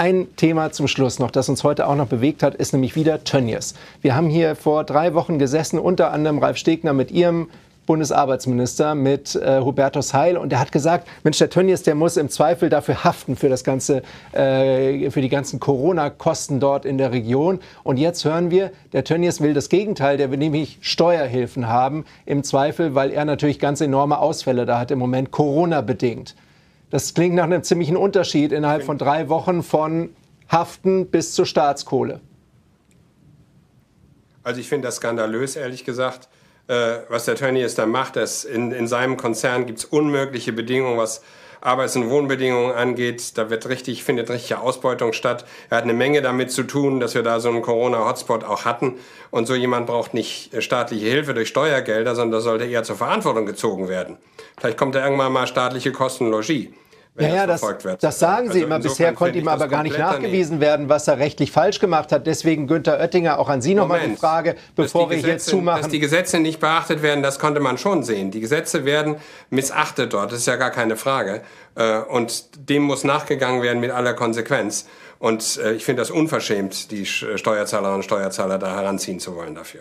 Ein Thema zum Schluss noch, das uns heute auch noch bewegt hat, ist nämlich wieder Tönnies. Wir haben hier vor drei Wochen gesessen, unter anderem Ralf Stegner mit ihrem Bundesarbeitsminister mit äh, Hubertus Heil und der hat gesagt, Mensch, der Tönnies, der muss im Zweifel dafür haften für das ganze, äh, für die ganzen Corona-Kosten dort in der Region. Und jetzt hören wir, der Tönnies will das Gegenteil, der will nämlich Steuerhilfen haben im Zweifel, weil er natürlich ganz enorme Ausfälle da hat im Moment Corona bedingt. Das klingt nach einem ziemlichen Unterschied innerhalb von drei Wochen von Haften bis zur Staatskohle. Also ich finde das skandalös, ehrlich gesagt. Äh, was der Tönnies da macht, dass in, in seinem Konzern gibt es unmögliche Bedingungen, was Arbeits- und Wohnbedingungen angeht. Da wird richtig, findet richtige Ausbeutung statt. Er hat eine Menge damit zu tun, dass wir da so einen Corona-Hotspot auch hatten. Und so jemand braucht nicht äh, staatliche Hilfe durch Steuergelder, sondern das sollte eher zur Verantwortung gezogen werden. Vielleicht kommt da irgendwann mal staatliche Kostenlogie wenn ja, ja, das, verfolgt wird. Das sagen also Sie immer. Bisher konnte ihm aber gar nicht nachgewiesen daneben. werden, was er rechtlich falsch gemacht hat. Deswegen Günther Oettinger, auch an Sie nochmal die Frage, bevor die wir Gesetze, hier zumachen. Dass die Gesetze nicht beachtet werden, das konnte man schon sehen. Die Gesetze werden missachtet dort, das ist ja gar keine Frage. Äh, und dem muss nachgegangen werden mit aller Konsequenz. Und äh, ich finde das unverschämt, die Steuerzahlerinnen und Steuerzahler da heranziehen zu wollen dafür.